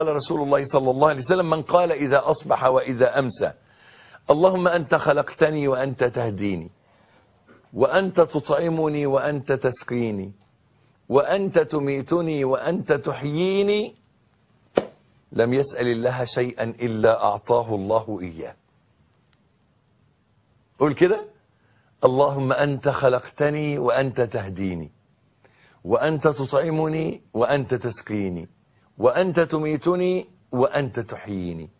قال رسول الله صلى الله عليه وسلم من قال إذا أصبح وإذا أمسى اللهم أنت خلقتني وأنت تهديني وأنت تطعمني وأنت تسقيني وأنت تميتني وأنت تحييني لم يسأل الله شيئا إلا أعطاه الله إياه قول كده اللهم أنت خلقتني وأنت تهديني وأنت تطعمني وأنت تسقيني وأنت تميتني وأنت تحييني